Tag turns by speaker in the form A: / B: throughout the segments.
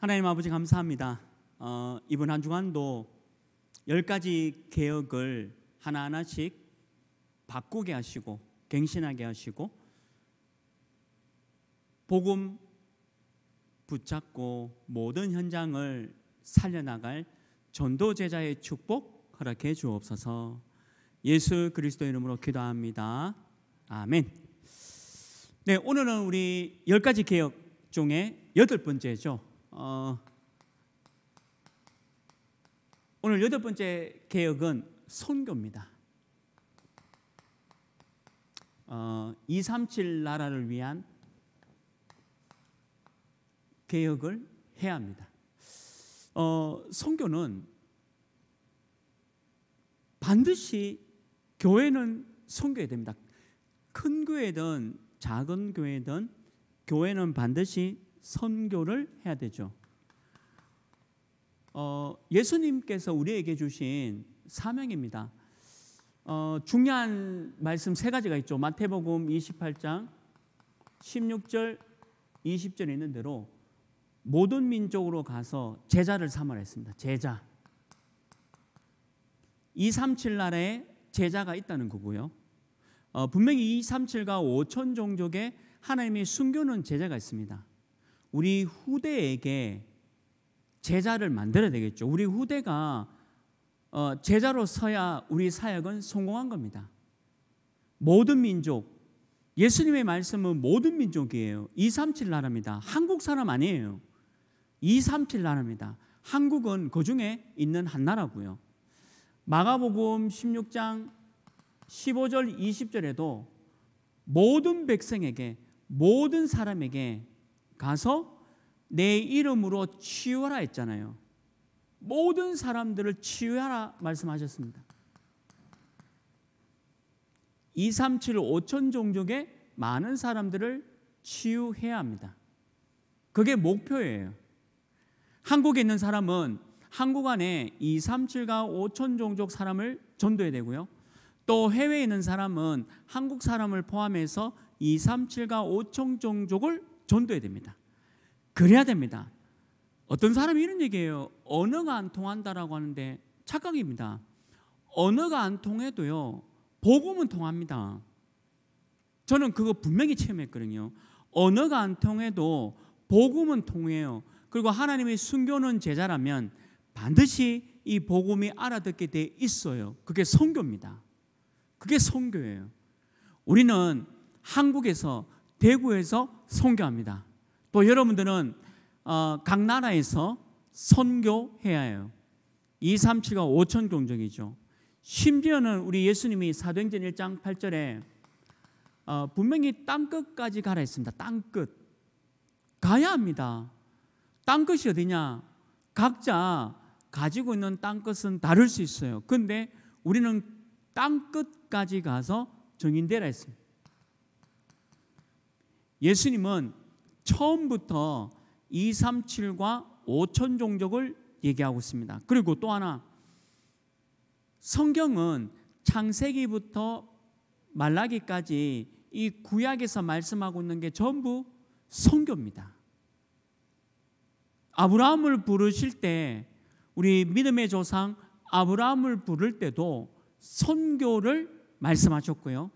A: 하나님 아버지 감사합니다. 어, 이번 한 주간도 열 가지 개혁을 하나하나씩 바꾸게 하시고 갱신하게 하시고 복음 붙잡고 모든 현장을 살려나갈 전도 제자의 축복 허락해 주옵소서. 예수 그리스도 이름으로 기도합니다. 아멘. 네, 오늘은 우리 열 가지 개혁 중에 여덟 번째죠. 어, 오늘 여덟 번째 개혁은 선교입니다. 어, 237 나라를 위한 개혁을 해야 합니다. 어, 선교는 반드시 교회는 선교해야 됩니다. 큰 교회든 작은 교회든 교회는 반드시 선교를 해야 되죠. 어, 예수님께서 우리에게 주신 사명입니다. 어, 중요한 말씀 세 가지가 있죠. 마태복음 28장 16절 20절에 있는 대로 모든 민족으로 가서 제자를 삼으라 했습니다. 제자. 237나에 제자가 있다는 거고요. 어, 분명히 237과 5천 종족에 하나님이 숨겨놓은 제자가 있습니다. 우리 후대에게 제자를 만들어야 되겠죠. 우리 후대가 어, 제자로 서야 우리 사역은 성공한 겁니다. 모든 민족, 예수님의 말씀은 모든 민족이에요. 237 나라입니다. 한국 사람 아니에요. 237 나라입니다. 한국은 그 중에 있는 한 나라고요. 마가복음 16장 15절 20절에도 모든 백성에게 모든 사람에게 가서 내 이름으로 치유하라 했잖아요. 모든 사람들을 치유하라 말씀하셨습니다. 2, 3, 7, 5천 종족의 많은 사람들을 치유해야 합니다. 그게 목표예요. 한국에 있는 사람은 한국 안에 2, 3, 7과 5천 종족 사람을 전도해야 되고요. 또 해외에 있는 사람은 한국 사람을 포함해서 2, 3, 7과 5천 종족을 전도해야 됩니다. 그래야 됩니다. 어떤 사람이 이런 얘기예요. 언어가 안 통한다라고 하는데 착각입니다. 언어가 안 통해도요. 복음은 통합니다. 저는 그거 분명히 체험했거든요. 언어가 안 통해도 복음은 통해요. 그리고 하나님의 순교는 제자라면 반드시 이 복음이 알아듣게 돼 있어요. 그게 성교입니다. 그게 성교예요. 우리는 한국에서 대구에서 선교합니다. 또 여러분들은 어, 각 나라에서 선교해야 해요. 2, 3, 7과 5천 경정이죠. 심지어는 우리 예수님이 사도행전 1장 8절에 어, 분명히 땅끝까지 가라 했습니다. 땅끝. 가야 합니다. 땅끝이 어디냐? 각자 가지고 있는 땅끝은 다를 수 있어요. 근데 우리는 땅끝까지 가서 정인되라 했습니다. 예수님은 처음부터 2, 3, 7과 5천 종족을 얘기하고 있습니다. 그리고 또 하나 성경은 창세기부터 말라기까지 이 구약에서 말씀하고 있는 게 전부 성교입니다. 아브라함을 부르실 때 우리 믿음의 조상 아브라함을 부를 때도 선교를 말씀하셨고요.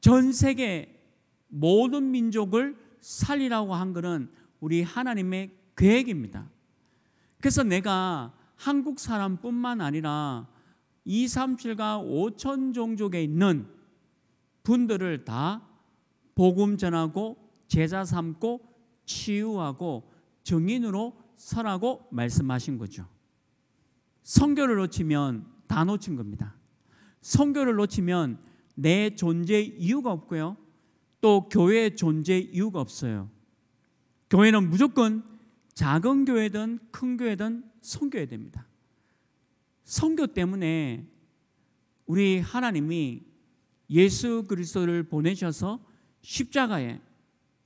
A: 전 세계 모든 민족을 살리라고 한 것은 우리 하나님의 계획입니다. 그래서 내가 한국 사람뿐만 아니라 237과 5천 종족에 있는 분들을 다 복음 전하고 제자 삼고 치유하고 정인으로 서라고 말씀하신 거죠. 성교를 놓치면 다 놓친 겁니다. 성교를 놓치면 내 존재 이유가 없고요. 또 교회의 존재 이유가 없어요. 교회는 무조건 작은 교회든 큰 교회든 성교해 됩니다. 성교 때문에 우리 하나님이 예수 그리스도를 보내셔서 십자가에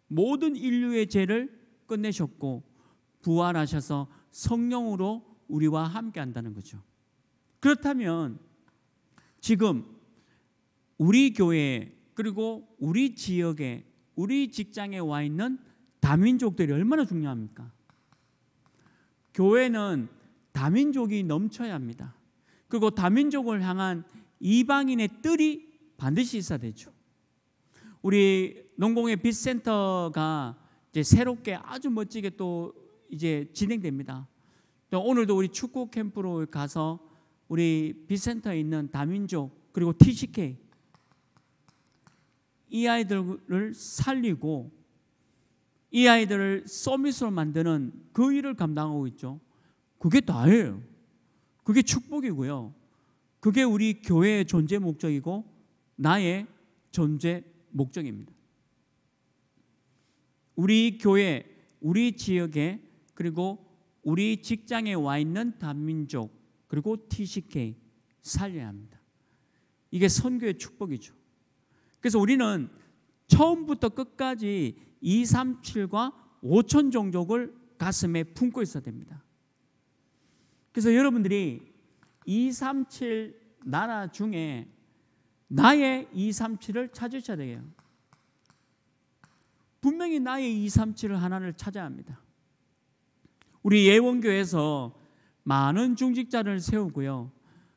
A: 모든 인류의 죄를 끝내셨고 부활하셔서 성령으로 우리와 함께 한다는 거죠. 그렇다면 지금 우리 교회 에 그리고 우리 지역에 우리 직장에 와 있는 다민족들이 얼마나 중요합니까? 교회는 다민족이 넘쳐야 합니다. 그리고 다민족을 향한 이방인의 뜰이 반드시 있어야 되죠. 우리 농공의 빚센터가 이제 새롭게 아주 멋지게 또 이제 진행됩니다. 또 오늘도 우리 축구 캠프로 가서 우리 빚센터에 있는 다민족 그리고 TCK 이 아이들을 살리고 이 아이들을 서밋으로 만드는 그 일을 감당하고 있죠. 그게 다예요. 그게 축복이고요. 그게 우리 교회의 존재 목적이고 나의 존재 목적입니다. 우리 교회, 우리 지역에 그리고 우리 직장에 와 있는 단민족 그리고 TCK 살려야 합니다. 이게 선교의 축복이죠. 그래서 우리는 처음부터 끝까지 2, 3, 7과 5천 종족을 가슴에 품고 있어야 됩니다. 그래서 여러분들이 2, 3, 7 나라 중에 나의 2, 3, 7을 찾으셔야 돼요. 분명히 나의 2, 3, 7을 하나를 찾아야 합니다. 우리 예원교에서 많은 중직자를 세우고요.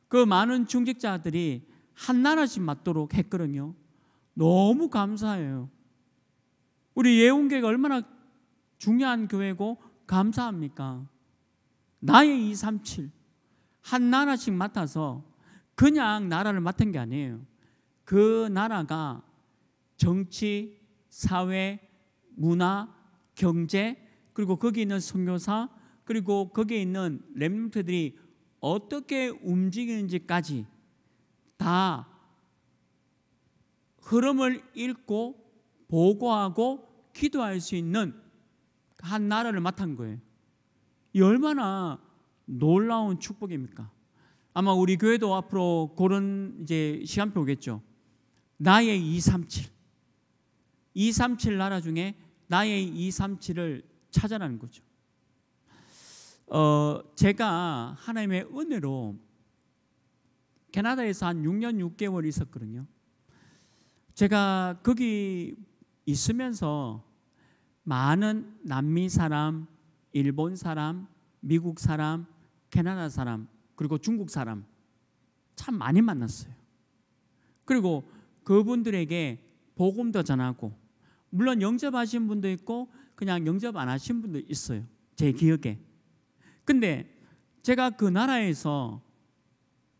A: 그 많은 중직자들이 한 나라씩 맞도록 했거든요. 너무 감사해요. 우리 예운계가 얼마나 중요한 교회고 감사합니까? 나의 237. 한 나라씩 맡아서 그냥 나라를 맡은 게 아니에요. 그 나라가 정치, 사회, 문화, 경제, 그리고 거기 있는 선교사, 그리고 거기 있는 렘트들이 어떻게 움직이는지까지 다 흐름을 읽고 보고하고 기도할 수 있는 한 나라를 맡은 거예요. 이 얼마나 놀라운 축복입니까? 아마 우리 교회도 앞으로 그런 이제 시간표겠죠. 나의 237. 237 나라 중에 나의 237을 찾아라는 거죠. 어, 제가 하나님의 은혜로 캐나다에서 한 6년 6개월 있었거든요. 제가 거기 있으면서 많은 남미 사람, 일본 사람, 미국 사람, 캐나다 사람, 그리고 중국 사람 참 많이 만났어요. 그리고 그분들에게 복음도 전하고 물론 영접하신 분도 있고 그냥 영접 안 하신 분도 있어요. 제 기억에. 근데 제가 그 나라에서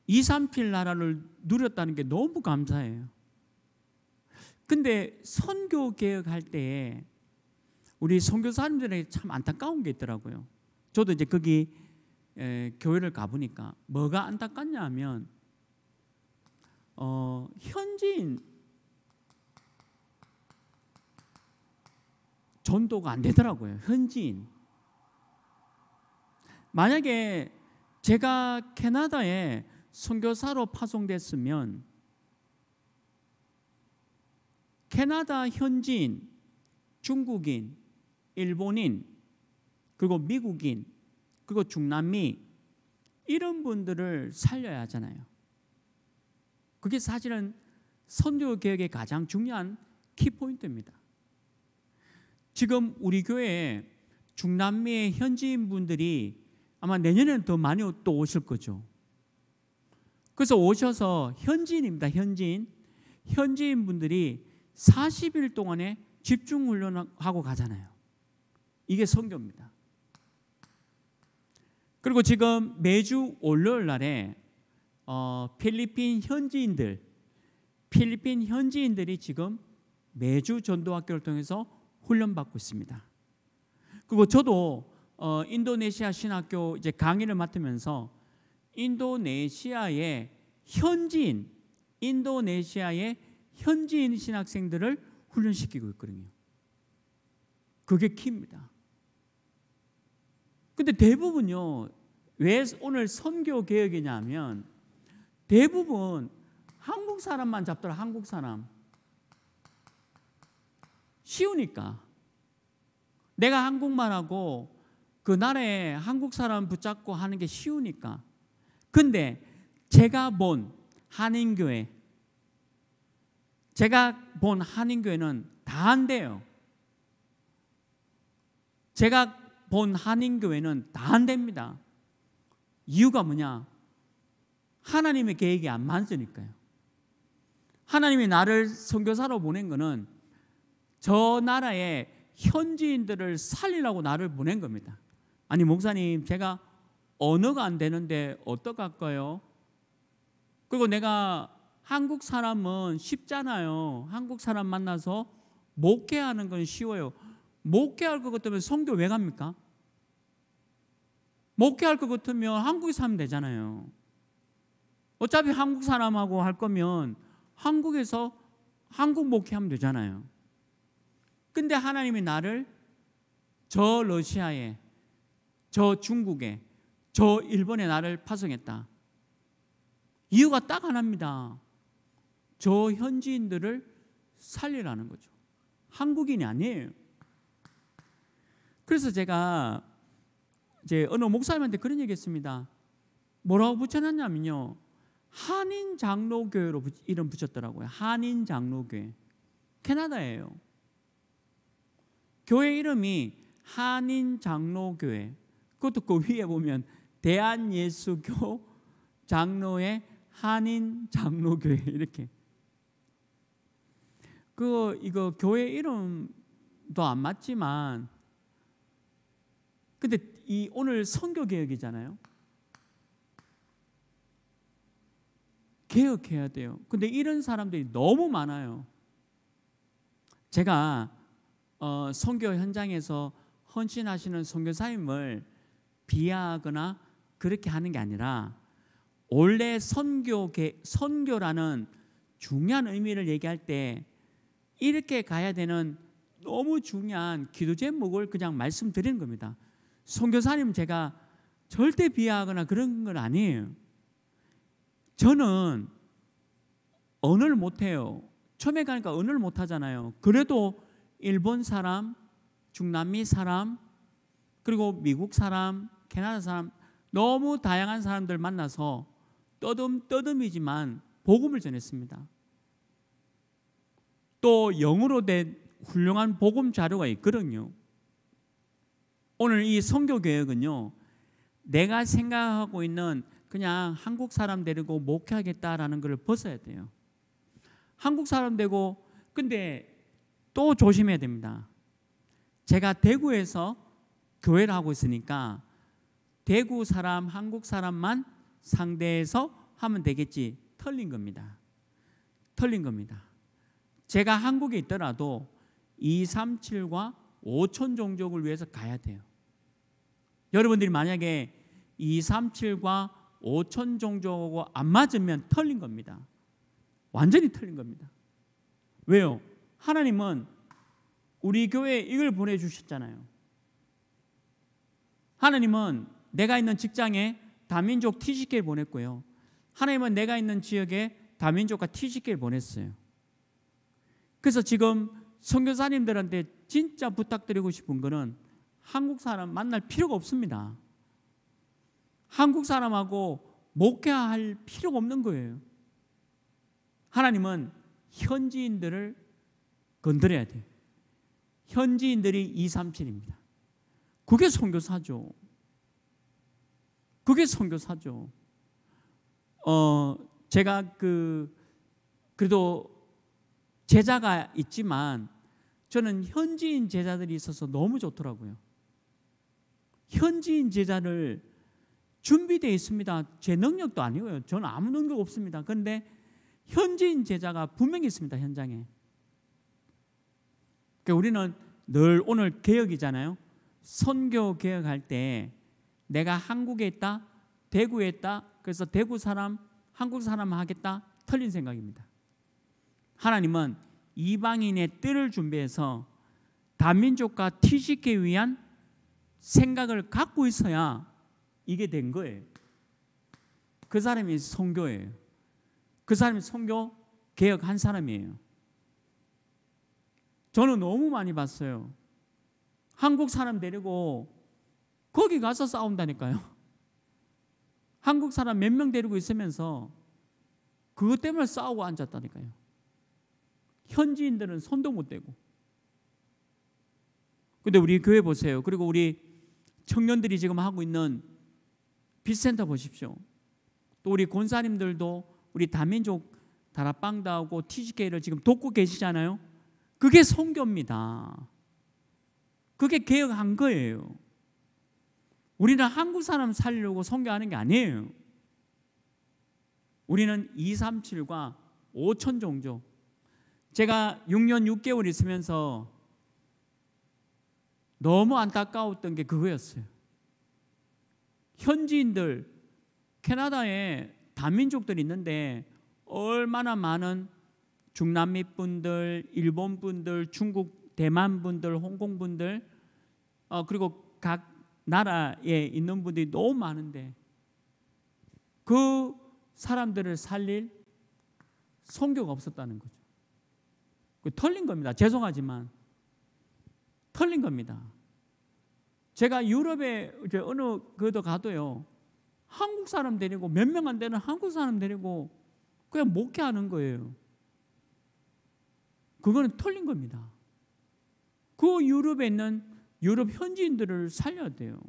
A: 2, 3필 나라를 누렸다는 게 너무 감사해요. 근데 선교 개혁할 때에 우리 선교사님들에게 참 안타까운 게 있더라고요. 저도 이제 거기 에, 교회를 가보니까 뭐가 안타깝냐 하면 어, 현지인 전도가 안 되더라고요. 현지인. 만약에 제가 캐나다에 선교사로 파송됐으면 캐나다 현지인, 중국인, 일본인, 그리고 미국인, 그리고 중남미 이런 분들을 살려야 하잖아요. 그게 사실은 선교 개혁의 가장 중요한 키포인트입니다. 지금 우리 교회 중남미의 현지인 분들이 아마 내년에는 더 많이 또 오실 거죠. 그래서 오셔서 현지인입니다. 현지인. 현지인 분들이 40일 동안에 집중 훈련하고 가잖아요. 이게 성교입니다. 그리고 지금 매주 월요일 날에 어, 필리핀 현지인들, 필리핀 현지인들이 지금 매주 전도학교를 통해서 훈련받고 있습니다. 그리고 저도 어, 인도네시아 신학교 이제 강의를 맡으면서 인도네시아의 현지인, 인도네시아의 현지인 신학생들을 훈련시키고 있거든요. 그게 키입니다. 근데 대부분요, 왜 오늘 선교 개혁이냐면 대부분 한국 사람만 잡더라, 한국 사람. 쉬우니까. 내가 한국만 하고 그 나라에 한국 사람 붙잡고 하는 게 쉬우니까. 근데 제가 본 한인교회, 제가 본 한인교회는 다 안 돼요. 제가 본 한인교회는 다 안 됩니다. 이유가 뭐냐? 하나님의 계획이 안 맞으니까요. 하나님이 나를 선교사로 보낸 거는 저 나라의 현지인들을 살리라고 나를 보낸 겁니다. 아니 목사님 제가 언어가 안 되는데 어떡할까요? 그리고 내가 한국 사람은 쉽잖아요. 한국 사람 만나서 목회하는 건 쉬워요. 목회할 것 같으면 성교 왜 갑니까? 목회할 것 같으면 한국에서 면 되잖아요. 어차피 한국 사람하고 할 거면 한국에서 한국 목회하면 되잖아요. 근데 하나님이 나를 저 러시아에, 저 중국에, 저 일본에 나를 파송했다. 이유가 딱 하나입니다. 저 현지인들을 살리라는 거죠. 한국인이 아니에요. 그래서 제가 이제 어느 목사님한테 그런 얘기했습니다. 뭐라고 붙여놨냐면요. 한인 장로교회로 이름 붙였더라고요. 한인 장로교회. 캐나다예요. 교회 이름이 한인 장로교회. 그것도 그 위에 보면 대한 예수교 장로의 한인 장로교회 이렇게 그 이거 교회 이름도 안 맞지만 근데 이 오늘 선교 개혁이잖아요. 개혁해야 돼요. 근데 이런 사람들이 너무 많아요. 제가 어, 선교 현장에서 헌신하시는 선교사님을 비하하거나 그렇게 하는 게 아니라 원래 선교 개, 선교라는 중요한 의미를 얘기할 때 이렇게 가야 되는 너무 중요한 기도 제목을 그냥 말씀드리는 겁니다. 선교사님 제가 절대 비하하거나 그런 건 아니에요. 저는 언어를 못해요. 처음에 가니까 언어를 못하잖아요. 그래도 일본 사람, 중남미 사람, 그리고 미국 사람, 캐나다 사람 너무 다양한 사람들 만나서 떠듬 떠듬이지만 복음을 전했습니다. 또 영어로 된 훌륭한 복음 자료가 있거든요. 오늘 이 선교 계획은요. 내가 생각하고 있는 그냥 한국 사람 데리고 목회하겠다라는 걸 벗어야 돼요. 한국 사람 되고 근데 또 조심해야 됩니다. 제가 대구에서 교회를 하고 있으니까 대구 사람, 한국 사람만 상대해서 하면 되겠지 털린 겁니다. 털린 겁니다. 제가 한국에 있더라도 237과 5천 종족을 위해서 가야 돼요. 여러분들이 만약에 237과 5천 종족하고 안 맞으면 틀린 겁니다. 완전히 틀린 겁니다. 왜요? 하나님은 우리 교회에 이걸 보내주셨잖아요. 하나님은 내가 있는 직장에 다민족 TCK를 보냈고요. 하나님은 내가 있는 지역에 다민족과 TCK를 보냈어요. 그래서 지금 선교사님들한테 진짜 부탁드리고 싶은 거는 한국 사람 만날 필요가 없습니다. 한국 사람하고 목회할 필요가 없는 거예요. 하나님은 현지인들을 건드려야 돼요. 현지인들이 237입니다. 그게 선교사죠. 그게 선교사죠. 어, 제가 그 그래도 제자가 있지만 저는 현지인 제자들이 있어서 너무 좋더라고요. 현지인 제자를 준비되어 있습니다. 제 능력도 아니고요. 저는 아무 능력 없습니다. 그런데 현지인 제자가 분명히 있습니다. 현장에. 그러니까 우리는 늘 오늘 개혁이잖아요. 선교 개혁할 때 내가 한국에 있다, 대구에 있다, 그래서 대구 사람, 한국 사람 하겠다, 틀린 생각입니다. 하나님은 이방인의 뜰을 준비해서 다민족과 티식기 위한 생각을 갖고 있어야 이게 된 거예요. 그 사람이 성교예요. 그 사람이 성교 개혁한 사람이에요. 저는 너무 많이 봤어요. 한국 사람 데리고 거기 가서 싸운다니까요. 한국 사람 몇 명 데리고 있으면서 그것 때문에 싸우고 앉았다니까요. 현지인들은 손도 못 대고. 근데 우리 교회 보세요. 그리고 우리 청년들이 지금 하고 있는 빚센터 보십시오. 또 우리 권사님들도 우리 다민족 다락방도 하고 TGK를 지금 돕고 계시잖아요. 그게 성교입니다. 그게 개혁한 거예요. 우리는 한국 사람 살려고 성교하는 게 아니에요. 우리는 237과 5천 종족 제가 6년 6개월 있으면서 너무 안타까웠던 게 그거였어요. 현지인들 캐나다에 다민족들이 있는데 얼마나 많은 중남미 분들, 일본 분들, 중국 대만 분들, 홍콩 분들 어, 그리고 각 나라에 있는 분들이 너무 많은데 그 사람들을 살릴 성교가 없었다는 거죠. 그 털린 겁니다. 죄송하지만 털린 겁니다. 제가 유럽에 어느 그도 가도요. 한국 사람 데리고 몇 명 안 되는 한국 사람 데리고 그냥 목회하는 거예요. 그거는 털린 겁니다. 그 유럽에 있는 유럽 현지인들을 살려야 돼요.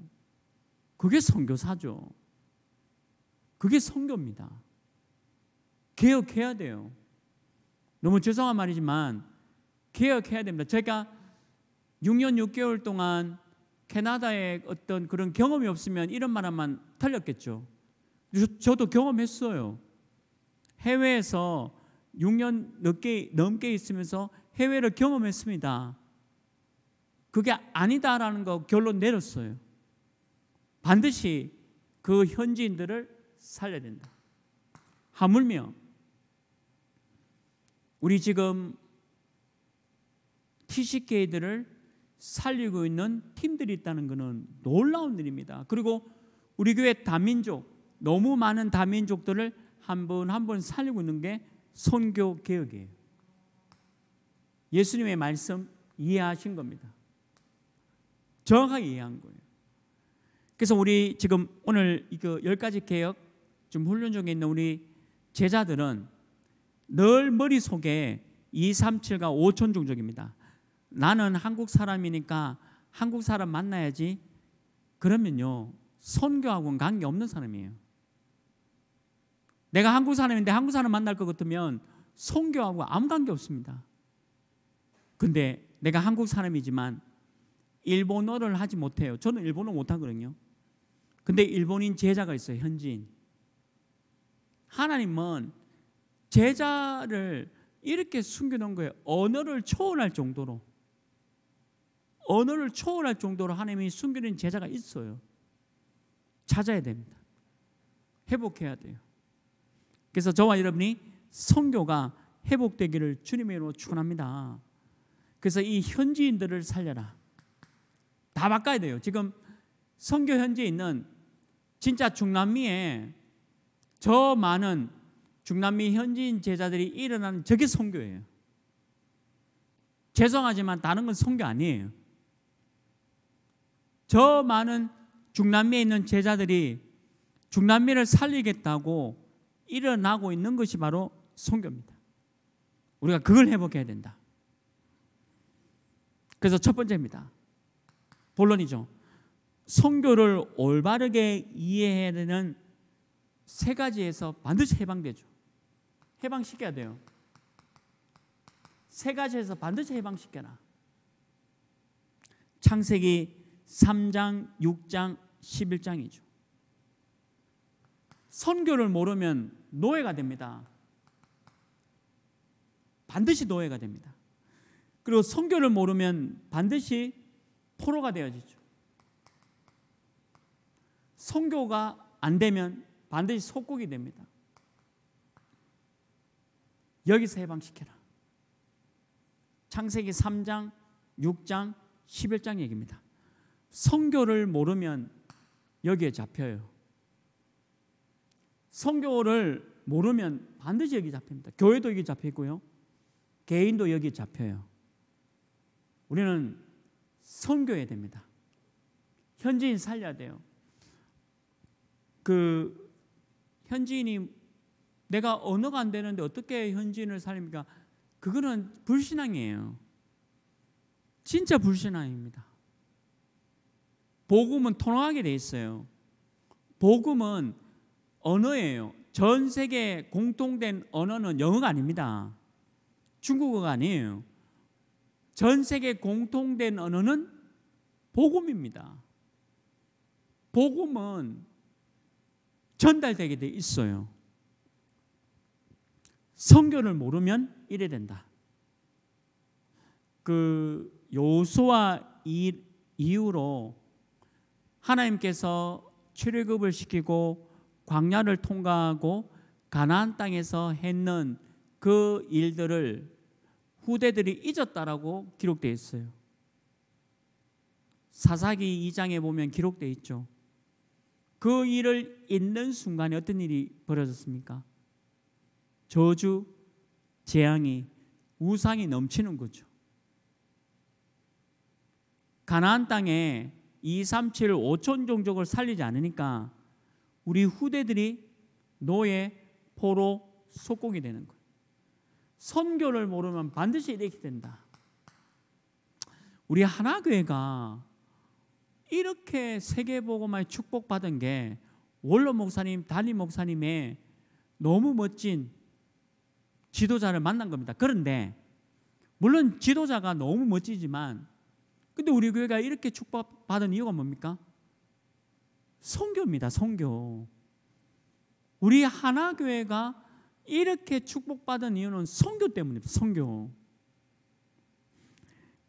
A: 그게 선교사죠. 그게 선교입니다. 개혁해야 돼요. 너무 죄송한 말이지만 기억해야 됩니다. 제가 6년 6개월 동안 캐나다의 어떤 그런 경험이 없으면 이런 말만 탈렸겠죠. 저, 도 경험했어요. 해외에서 6년 넘게, 넘게 있으면서 해외를 경험했습니다. 그게 아니다라는 거 결론 내렸어요. 반드시 그 현지인들을 살려야 된다. 하물며 우리 지금 TCK들을 살리고 있는 팀들이 있다는 것은 놀라운 일입니다. 그리고 우리 교회 다민족 너무 많은 다민족들을 한 번 한 번 살리고 있는 게 선교 개혁이에요. 예수님의 말씀 이해하신 겁니다. 정확하게 이해한 거예요. 그래서 우리 지금 오늘 이열 그 가지 개혁 좀 훈련 중에 있는 우리 제자들은 늘 머릿속에 2, 3, 7과 5천 종족입니다. 나는 한국 사람이니까 한국 사람 만나야지. 그러면요. 선교하고는 관계 없는 사람이에요. 내가 한국 사람인데 한국 사람 만날 것 같으면 선교하고 아무 관계 없습니다. 근데 내가 한국 사람이지만 일본어를 하지 못해요. 저는 일본어 못하거든요. 근데 일본인 제자가 있어요. 현지인. 하나님은 제자를 이렇게 숨겨놓은 거예요. 언어를 초월할 정도로 언어를 초월할 정도로 하나님이 숨겨놓은 제자가 있어요. 찾아야 됩니다. 회복해야 돼요. 그래서 저와 여러분이 성교가 회복되기를 주님의 이름으로 축원합니다. 그래서 이 현지인들을 살려라. 다 바꿔야 돼요. 지금 성교 현지에 있는 진짜 중남미에 저 많은 중남미 현지인 제자들이 일어나는 저게 선교예요. 죄송하지만 다른 건 선교 아니에요. 저 많은 중남미에 있는 제자들이 중남미를 살리겠다고 일어나고 있는 것이 바로 선교입니다. 우리가 그걸 회복해야 된다. 그래서 첫 번째입니다. 본론이죠. 선교를 올바르게 이해해야 되는 세 가지에서 반드시 해방되죠. 해방시켜야 돼요. 세 가지에서 반드시 해방시켜라. 창세기 3장, 6장, 11장이죠. 선교를 모르면 노예가 됩니다. 반드시 노예가 됩니다. 그리고 선교를 모르면 반드시 포로가 되어지죠. 선교가 안 되면 반드시 속국이 됩니다. 여기서 해방시켜라. 창세기 3장, 6장, 11장 얘기입니다. 성교를 모르면 여기에 잡혀요. 성교를 모르면 반드시 여기 잡힙니다. 교회도 여기 잡히고요. 개인도 여기 잡혀요. 우리는 성교해야 됩니다. 현지인 살려야 돼요. 그 현지인이 내가 언어가 안 되는데 어떻게 현지인을 살립니까? 그거는 불신앙이에요. 진짜 불신앙입니다. 복음은 통하게 돼 있어요. 복음은 언어예요. 전 세계 공통된 언어는 영어가 아닙니다. 중국어가 아니에요. 전 세계 공통된 언어는 복음입니다. 복음은 전달되게 돼 있어요. 성교를 모르면 이래 된다. 그 요소와 이, 이유로 하나님께서 출애굽을 시키고 광야를 통과하고 가나안 땅에서 했는 그 일들을 후대들이 잊었다라고 기록되어 있어요. 사사기 2장에 보면 기록되어 있죠. 그 일을 잊는 순간에 어떤 일이 벌어졌습니까? 저주, 재앙이 우상이 넘치는 거죠. 가나안 땅에 2, 3, 7, 5천 종족을 살리지 않으니까 우리 후대들이 노예, 포로, 속공이 되는 거예요. 선교를 모르면 반드시 이렇게 된다. 우리 하나교회가 이렇게 세계복음화에 축복받은 게 원로 목사님, 달리 목사님의 너무 멋진 지도자를 만난 겁니다. 그런데 물론 지도자가 너무 멋지지만 근데 우리 교회가 이렇게 축복받은 이유가 뭡니까? 성교입니다. 성교. 우리 하나 교회가 이렇게 축복받은 이유는 성교 때문입니다. 성교.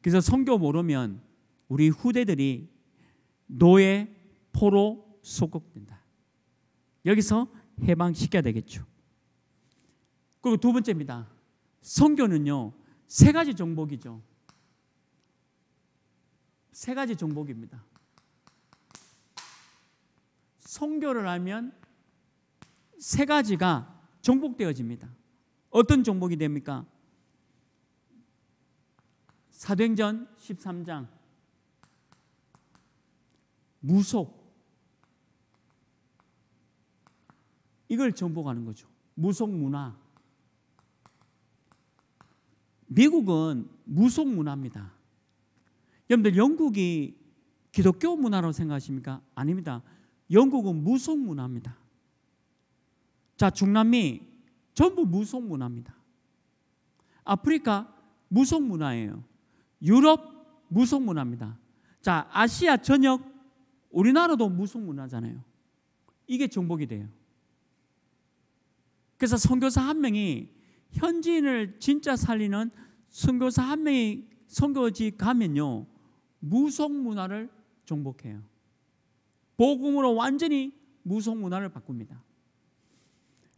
A: 그래서 성교 모르면 우리 후대들이 노예, 포로, 소극된다. 여기서 해방시켜야 되겠죠. 그리고 두 번째입니다. 성교는요. 세 가지 정복이죠. 세 가지 정복입니다. 성교를 하면 세 가지가 정복되어집니다. 어떤 정복이 됩니까? 사도행전 13장 무속 이걸 정복하는 거죠. 무속 문화 미국은 무속 문화입니다. 여러분들 영국이 기독교 문화로 생각하십니까? 아닙니다. 영국은 무속 문화입니다. 자, 중남미 전부 무속 문화입니다. 아프리카 무속 문화예요. 유럽 무속 문화입니다. 자, 아시아 전역 우리나라도 무속 문화잖아요. 이게 정복이 돼요. 그래서 선교사 한 명이 현지인을 진짜 살리는 선교사 한 명이 선교지 가면요 무속 문화를 정복해요. 복음으로 완전히 무속 문화를 바꿉니다.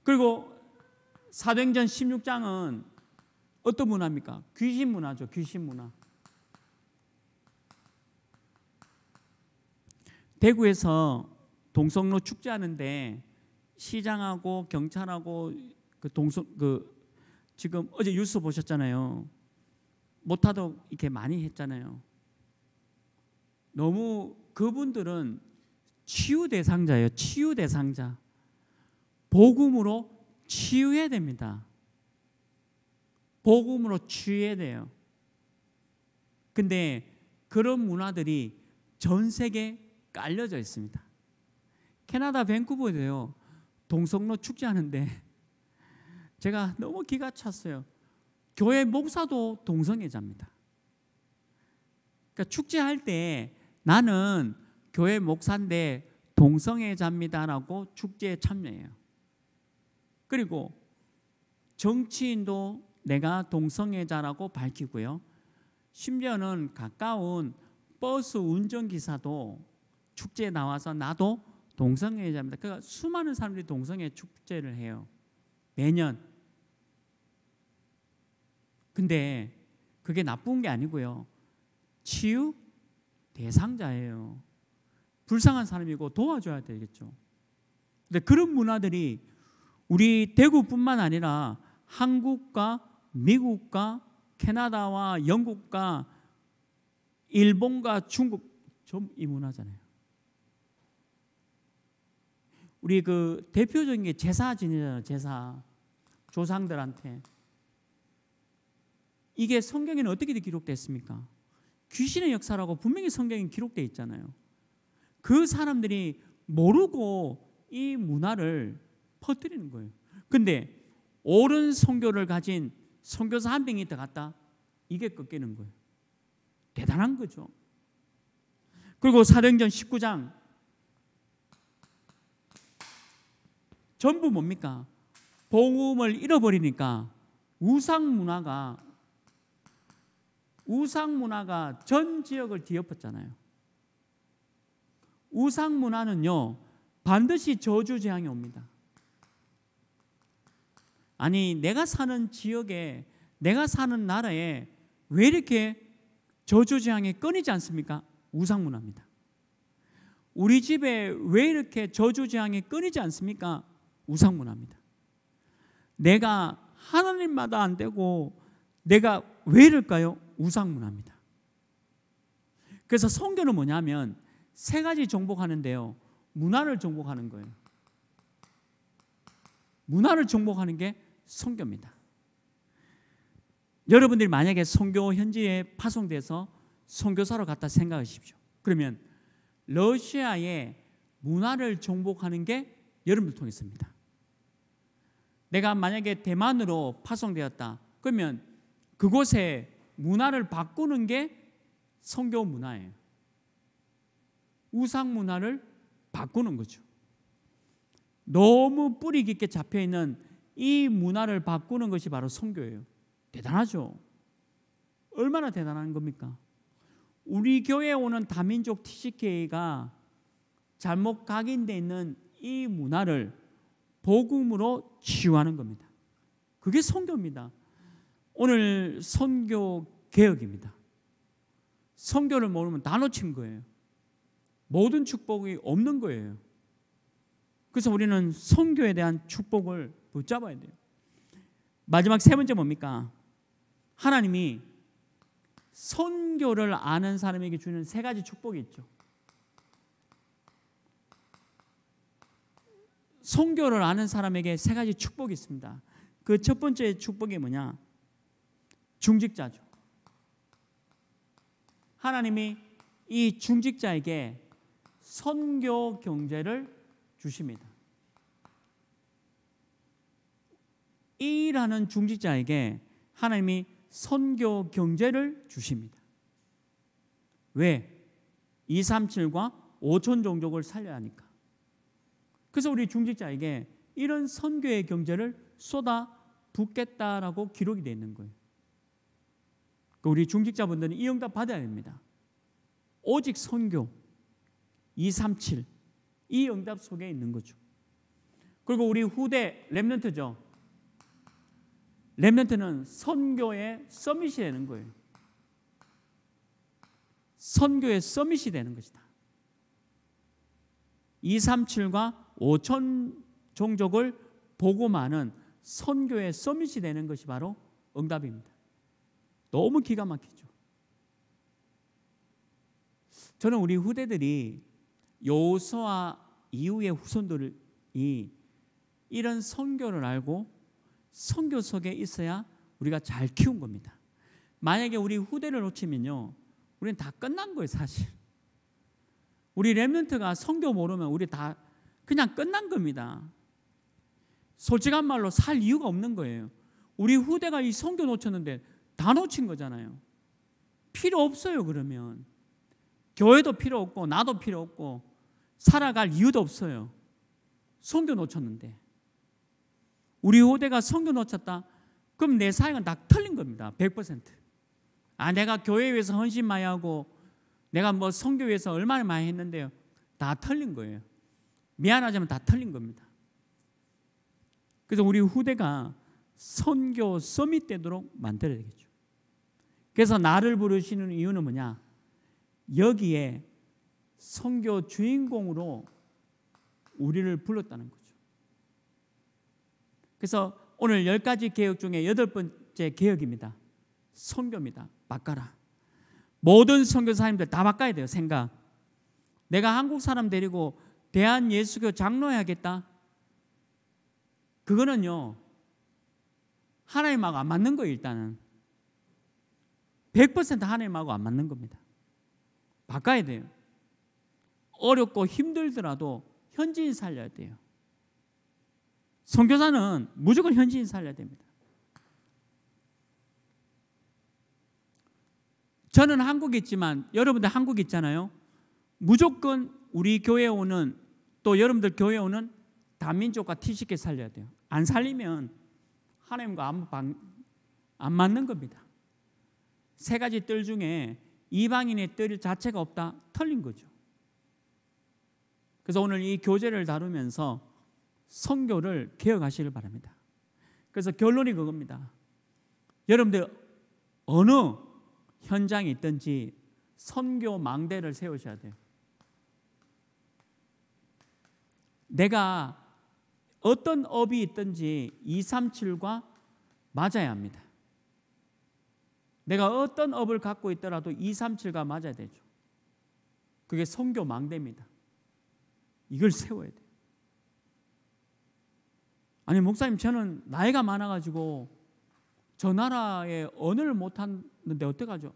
A: 그리고 사도행전 16장은 어떤 문화입니까? 귀신 문화죠. 귀신 문화. 대구에서 동성로 축제하는데 시장하고 경찰하고 그 동성 그 지금 어제 뉴스 보셨잖아요. 못하도록 이렇게 많이 했잖아요. 너무 그분들은 치유 대상자예요. 치유 대상자. 복음으로 치유해야 됩니다. 복음으로 치유해야 돼요. 근데 그런 문화들이 전 세계에 깔려져 있습니다. 캐나다 밴쿠버에요 동성로 축제하는데 제가 너무 기가 찼어요. 교회 목사도 동성애자입니다. 그러니까 축제할 때 나는 교회 목사인데 동성애자입니다라고 축제에 참여해요. 그리고 정치인도 내가 동성애자라고 밝히고요. 심지어는 가까운 버스 운전기사도 축제에 나와서 나도 동성애자입니다. 그러니까 수많은 사람들이 동성애 축제를 해요. 매년 근데 그게 나쁜 게 아니고요. 치유 대상자예요. 불쌍한 사람이고 도와줘야 되겠죠. 근데 그런 문화들이 우리 대구뿐만 아니라 한국과 미국과 캐나다와 영국과 일본과 중국 좀 이 문화잖아요. 우리 그 대표적인 게 제사 지내잖아요. 제사 조상들한테 이게 성경에는 어떻게 기록됐습니까? 귀신의 역사라고 분명히 성경에 기록되어 있잖아요. 그 사람들이 모르고 이 문화를 퍼뜨리는 거예요. 근데 옳은 성교를 가진 성교사 한 명이 들어갔다. 이게 꺾이는 거예요. 대단한 거죠. 그리고 사도행전 19장 전부 뭡니까? 복음을 잃어버리니까 우상 문화가 우상 문화가 전 지역을 뒤엎었잖아요. 우상 문화는요, 반드시 저주 재앙이 옵니다. 아니, 내가 사는 지역에, 내가 사는 나라에 왜 이렇게 저주 재앙이 끊이지 않습니까? 우상 문화입니다. 우리 집에 왜 이렇게 저주 재앙이 끊이지 않습니까? 우상 문화입니다. 내가 하나님마다 안 되고 내가 왜 이럴까요? 우상 문화입니다. 그래서 성교는 뭐냐면 세 가지 정복하는데요. 문화를 정복하는 거예요. 문화를 정복하는 게 성교입니다. 여러분들이 만약에 선교 현지에 파송돼서 선교사로 갔다 생각하십시오. 그러면 러시아의 문화를 정복하는 게 여러분을 통해서입니다. 내가 만약에 대만으로 파송되었다. 그러면 그곳에 문화를 바꾸는 게 성교 문화예요. 우상 문화를 바꾸는 거죠. 너무 뿌리 깊게 잡혀 있는 이 문화를 바꾸는 것이 바로 성교예요. 대단하죠. 얼마나 대단한 겁니까? 우리 교회에 오는 다민족 TCK가 잘못 각인돼 있는 이 문화를 복음으로 치유하는 겁니다. 그게 성교입니다. 오늘 선교 개혁입니다. 선교를 모르면 다 놓친 거예요. 모든 축복이 없는 거예요. 그래서 우리는 선교에 대한 축복을 붙잡아야 돼요. 마지막 세 번째 뭡니까? 하나님이 선교를 아는 사람에게 주는 세 가지 축복이 있죠. 선교를 아는 사람에게 세 가지 축복이 있습니다. 그 첫 번째 축복이 뭐냐? 중직자죠. 하나님이 이 중직자에게 선교 경제를 주십니다. 일하는 중직자에게 하나님이 선교 경제를 주십니다. 왜? 237과 5천 종족을 살려야 하니까. 그래서 우리 중직자에게 이런 선교의 경제를 쏟아 붓겠다라고 기록이 되어 있는 거예요. 그 우리 중직자분들은 이 응답 받아야 됩니다. 오직 선교 237 이 응답 속에 있는 거죠. 그리고 우리 후대 렘넌트죠. 렘넌트는 선교의 서밋이 되는 거예요. 선교의 서밋이 되는 것이다. 237과 5천 종족을 보고 마는 선교의 서밋이 되는 것이 바로 응답입니다. 너무 기가 막히죠. 저는 우리 후대들이 여호수아 이후의 후손들이 이런 선교를 알고 선교 속에 있어야 우리가 잘 키운 겁니다. 만약에 우리 후대를 놓치면요. 우리는 다 끝난 거예요, 사실. 우리 랩런트가 성교 모르면 우리 다 그냥 끝난 겁니다. 솔직한 말로 살 이유가 없는 거예요. 우리 후대가 이 성교 놓쳤는데 다 놓친 거잖아요. 필요 없어요, 그러면. 교회도 필요 없고, 나도 필요 없고, 살아갈 이유도 없어요. 성교 놓쳤는데. 우리 후대가 성교 놓쳤다? 그럼 내 사역은 다틀린 겁니다. 100%. 아, 내가 교회 위해서 헌신 많이 하고, 내가 뭐 성교 위해서 얼마나 많이 했는데요. 다틀린 거예요. 미안하지만 다틀린 겁니다. 그래서 우리 후대가 선교 서밋되도록 만들어야 되겠죠. 그래서 나를 부르시는 이유는 뭐냐? 여기에 선교 주인공으로 우리를 불렀다는 거죠. 그래서 오늘 열 가지 개혁 중에 여덟 번째 개혁입니다. 선교입니다. 바꿔라. 모든 선교사님들 다 바꿔야 돼요. 생각. 내가 한국 사람 데리고 대한 예수교 장로해야겠다. 그거는요. 하나님하고 안 맞는 거예요, 일단은. 100% 하나님하고 안 맞는 겁니다. 바꿔야 돼요. 어렵고 힘들더라도 현지인 살려야 돼요. 선교사는 무조건 현지인 살려야 됩니다. 저는 한국에 있지만 여러분들 한국에 있잖아요. 무조건 우리 교회 오는 또 여러분들 교회 오는 다민족과 티식게 살려야 돼요. 안 살리면 하나님과 안, 방, 안 맞는 겁니다. 세 가지 뜰 중에 이방인의 뜰 자체가 없다 털린 거죠. 그래서 오늘 이 교제를 다루면서 성교를 개혁하시길 바랍니다. 그래서 결론이 그겁니다. 여러분들 어느 현장에 있든지 선교 망대를 세우셔야 돼요. 내가 어떤 업이 있든지 237과 맞아야 합니다. 내가 어떤 업을 갖고 있더라도 237과 맞아야 되죠. 그게 성교 망대입니다. 이걸 세워야 돼요. 아니 목사님 저는 나이가 많아가지고 저 나라에 언어를 못하는데 어떡하죠?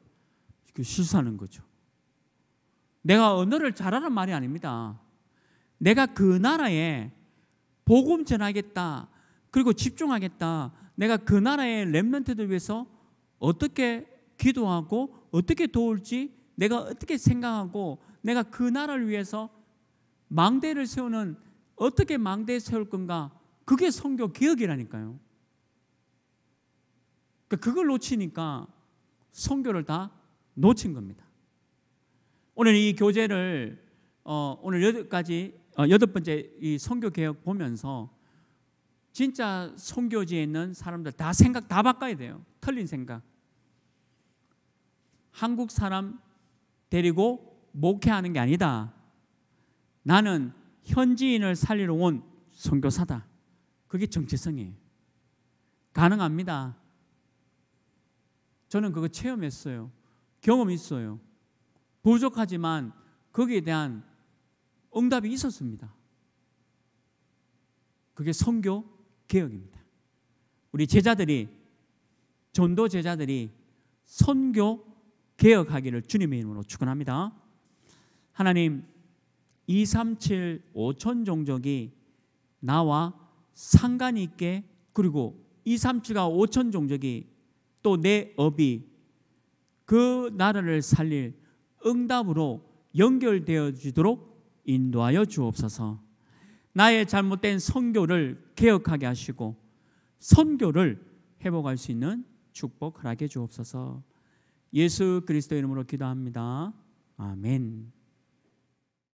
A: 그 실수하는 거죠. 내가 언어를 잘하는 말이 아닙니다. 내가 그 나라에 복음 전하겠다. 그리고 집중하겠다. 내가 그 나라의 렘런트들 위해서 어떻게 기도하고 어떻게 도울지 내가 어떻게 생각하고 내가 그 나라를 위해서 망대를 세우는 어떻게 망대에 세울 건가 그게 성교 개혁이라니까요. 그러니까 그걸 놓치니까 성교를 다 놓친 겁니다. 오늘 이 교재를 어, 오늘 여기까지 어, 여덟 번째 이 선교 개혁 보면서 진짜 선교지에 있는 사람들 다 생각 다 바꿔야 돼요. 틀린 생각. 한국 사람 데리고 목회하는 게 아니다. 나는 현지인을 살리러 온 선교사다. 그게 정체성이에요. 가능합니다. 저는 그거 체험했어요. 경험 있어요. 부족하지만 거기에 대한 응답이 있었습니다. 그게 선교 개혁입니다. 우리 제자들이 전도 제자들이 선교 개혁하기를 주님의 이름으로 축원합니다. 하나님 237 5천 종족이 나와 상관 있게 그리고 237과 5천 종족이 또 내 업이 그 나라를 살릴 응답으로 연결되어지도록 인도하여 주옵소서. 나의 잘못된 선교를 개혁하게 하시고 선교를 회복할 수 있는 축복 허락해 주옵소서. 예수 그리스도 이름으로 기도합니다. 아멘.